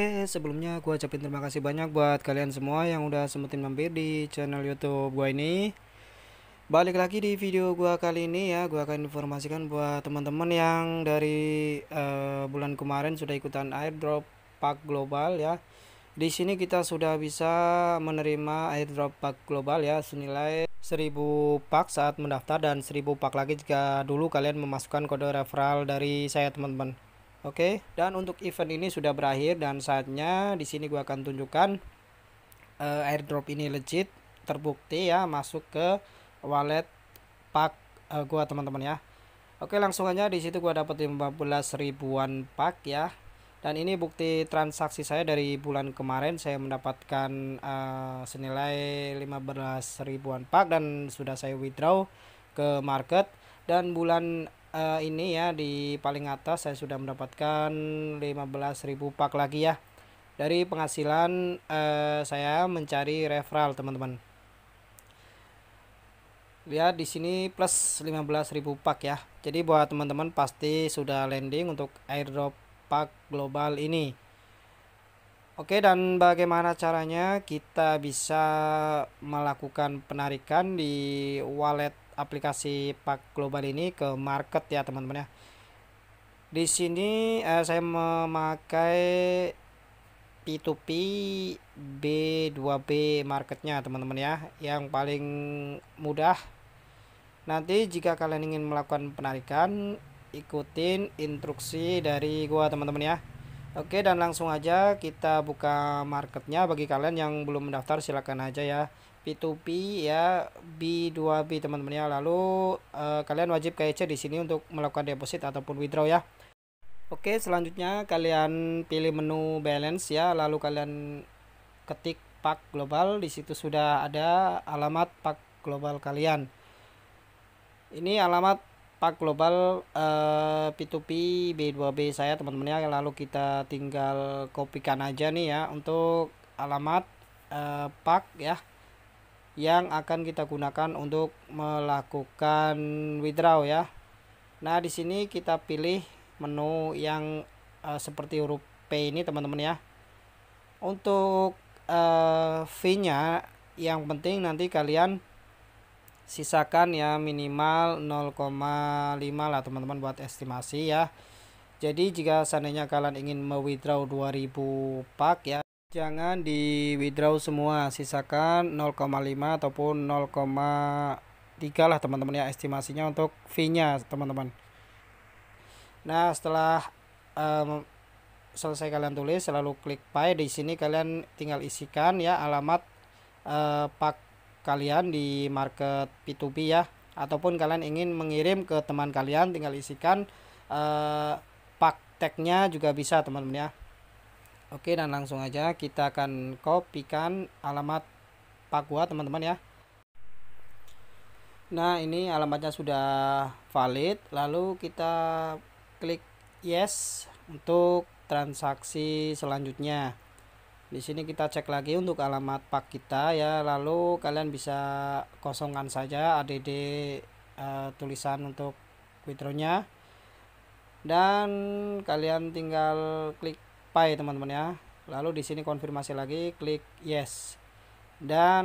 Oke, sebelumnya gue ucapin terima kasih banyak buat kalian semua yang udah sempetin mampir di channel YouTube gue ini. Balik lagi di video gue kali ini ya, gue akan informasikan buat teman-teman yang dari uh, bulan kemarin sudah ikutan airdrop pack global ya. Di sini kita sudah bisa menerima airdrop pack global ya, senilai 1000 pack saat mendaftar dan 1000 pack lagi jika dulu kalian memasukkan kode referral dari saya teman-teman. Oke, okay, dan untuk event ini sudah berakhir dan saatnya di sini gua akan tunjukkan uh, airdrop ini legit, terbukti ya masuk ke wallet pack uh, eh, gua teman-teman ya. Oke, okay, langsung aja di situ gua dapat 15 ribuan pak ya. Dan ini bukti transaksi saya dari bulan kemarin saya mendapatkan uh, senilai 15 ribuan pak dan sudah saya withdraw ke market dan bulan uh, ini ya di paling atas saya sudah mendapatkan 15.000 pak lagi ya dari penghasilan uh, saya mencari referral teman-teman lihat ya, di sini plus 15.000 pak ya jadi buat teman-teman pasti sudah landing untuk airdrop pak global ini Oke dan bagaimana caranya kita bisa melakukan penarikan di wallet aplikasi Pak Global ini ke market ya teman-teman ya. Di sini eh, saya memakai P2P B2B marketnya teman-teman ya yang paling mudah nanti jika kalian ingin melakukan penarikan ikutin instruksi dari gua teman-teman ya Oke dan langsung aja kita buka marketnya bagi kalian yang belum mendaftar silakan aja ya P2P ya B2B teman-teman ya lalu eh, kalian wajib kece di sini untuk melakukan deposit ataupun withdraw ya Oke selanjutnya kalian pilih menu balance ya lalu kalian ketik pak global di situ sudah ada alamat pak global kalian ini alamat pak global eh, P2P B2B saya teman-teman ya lalu kita tinggal kopikan aja nih ya untuk alamat uh, pak ya yang akan kita gunakan untuk melakukan withdraw ya. Nah, di sini kita pilih menu yang uh, seperti huruf P ini teman-teman ya. Untuk uh, V-nya yang penting nanti kalian sisakan ya minimal 0,5 lah teman-teman buat estimasi ya. Jadi jika seandainya kalian ingin me-withdraw 2000 pak ya Jangan di withdraw semua, sisakan 0,5 ataupun 0,3 lah teman-teman ya estimasinya untuk fee-nya teman-teman. Nah, setelah um, selesai kalian tulis selalu klik pay di sini kalian tinggal isikan ya alamat uh, pak kalian di market P2P ya ataupun kalian ingin mengirim ke teman kalian tinggal isikan uh, pak tag-nya juga bisa teman-teman ya. Oke dan langsung aja kita akan kopikan alamat Pakua teman-teman ya. Nah ini alamatnya sudah valid lalu kita klik yes untuk transaksi selanjutnya. Di sini kita cek lagi untuk alamat pak kita ya lalu kalian bisa kosongkan saja ADD uh, eh, tulisan untuk withdrawnya dan kalian tinggal klik py teman-teman ya lalu di sini konfirmasi lagi klik yes dan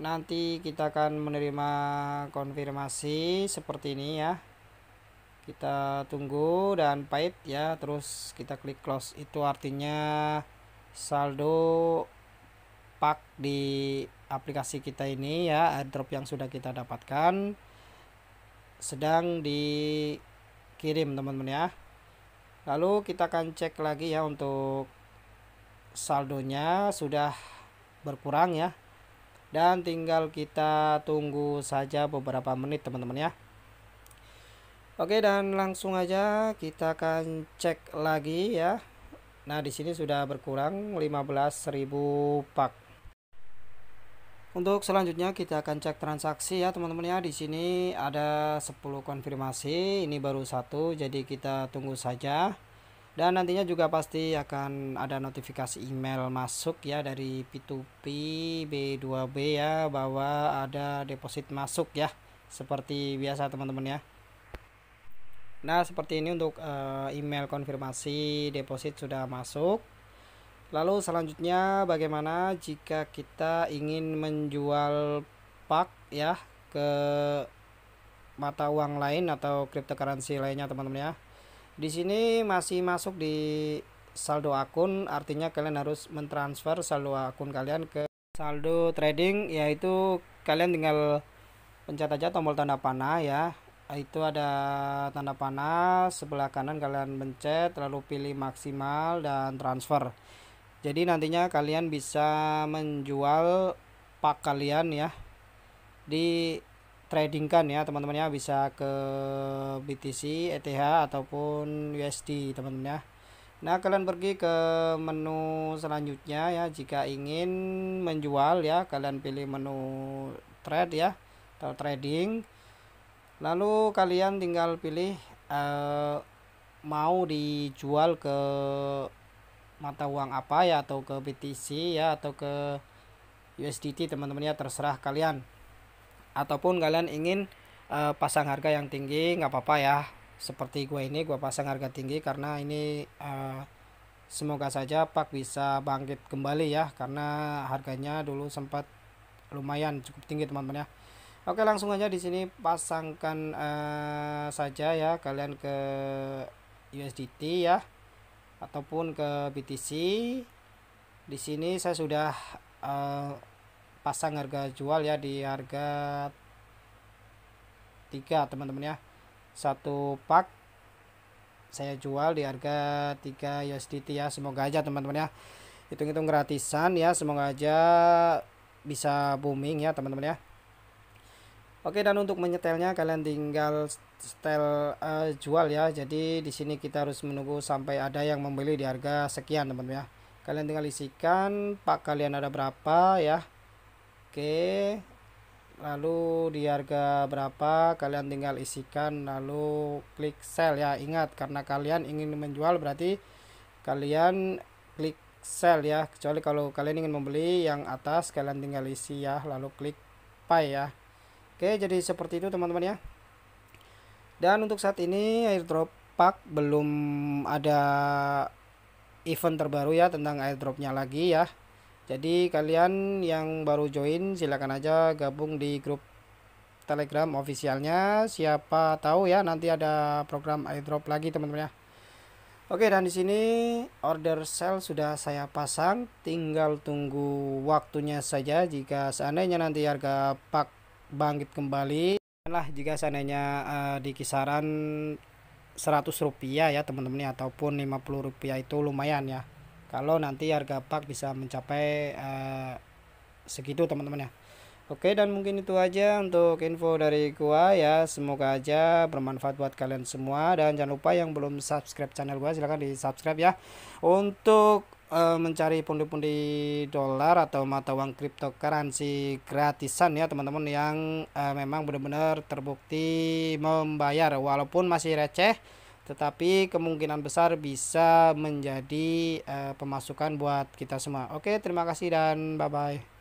nanti kita akan menerima konfirmasi seperti ini ya kita tunggu dan pahit ya terus kita klik close itu artinya saldo pak di aplikasi kita ini ya airdrop yang sudah kita dapatkan sedang dikirim teman-teman ya lalu kita akan cek lagi ya untuk saldonya sudah berkurang ya dan tinggal kita tunggu saja beberapa menit teman-teman ya Oke dan langsung aja kita akan cek lagi ya nah di sini sudah berkurang 15.000 pak untuk selanjutnya kita akan cek transaksi ya teman-teman ya. Di sini ada 10 konfirmasi, ini baru satu jadi kita tunggu saja. Dan nantinya juga pasti akan ada notifikasi email masuk ya dari P2P B2B ya bahwa ada deposit masuk ya seperti biasa teman-teman ya. Nah, seperti ini untuk eh, email konfirmasi deposit sudah masuk. Lalu selanjutnya bagaimana jika kita ingin menjual pak ya ke mata uang lain atau cryptocurrency lainnya teman-teman ya. Di sini masih masuk di saldo akun artinya kalian harus mentransfer saldo akun kalian ke saldo trading yaitu kalian tinggal pencet aja tombol tanda panah ya itu ada tanda panah sebelah kanan kalian pencet lalu pilih maksimal dan transfer jadi nantinya kalian bisa menjual pak kalian ya di tradingkan ya teman-teman ya bisa ke BTC, ETH ataupun USD teman-teman ya. Nah, kalian pergi ke menu selanjutnya ya jika ingin menjual ya kalian pilih menu trade ya atau trading. Lalu kalian tinggal pilih uh, mau dijual ke mata uang apa ya atau ke BTC ya atau ke USDT teman-teman ya terserah kalian ataupun kalian ingin uh, pasang harga yang tinggi nggak apa-apa ya seperti gue ini gue pasang harga tinggi karena ini uh, semoga saja Pak bisa bangkit kembali ya karena harganya dulu sempat lumayan cukup tinggi teman-teman ya oke langsung aja di sini pasangkan uh, saja ya kalian ke USDT ya ataupun ke BTC di sini saya sudah uh, pasang harga jual ya di harga tiga teman-teman ya satu pak saya jual di harga 3 USDT ya semoga aja teman-teman ya hitung-hitung gratisan ya semoga aja bisa booming ya teman-teman ya Oke dan untuk menyetelnya kalian tinggal setel uh, jual ya. Jadi di sini kita harus menunggu sampai ada yang membeli di harga sekian teman-teman ya. Kalian tinggal isikan pak kalian ada berapa ya. Oke. Lalu di harga berapa kalian tinggal isikan lalu klik sell ya. Ingat karena kalian ingin menjual berarti kalian klik sell ya. Kecuali kalau kalian ingin membeli yang atas kalian tinggal isi ya lalu klik buy ya. Oke, jadi seperti itu teman-teman ya. Dan untuk saat ini airdrop pack belum ada event terbaru ya tentang airdropnya lagi ya. Jadi kalian yang baru join silahkan aja gabung di grup Telegram officialnya. Siapa tahu ya nanti ada program airdrop lagi teman-teman ya. Oke dan di sini order sell sudah saya pasang, tinggal tunggu waktunya saja jika seandainya nanti harga pak bangkit kembali lah jika seandainya uh, di kisaran 100 rupiah ya teman-teman ya ataupun 50 rupiah itu lumayan ya kalau nanti harga pak bisa mencapai uh, segitu teman-teman ya Oke dan mungkin itu aja untuk info dari gua ya semoga aja bermanfaat buat kalian semua dan jangan lupa yang belum subscribe channel gua silahkan di subscribe ya untuk uh, mencari pundi-pundi dolar atau mata uang cryptocurrency gratisan ya teman-teman yang uh, memang benar-benar terbukti membayar walaupun masih receh tetapi kemungkinan besar bisa menjadi uh, pemasukan buat kita semua. Oke, terima kasih dan bye bye.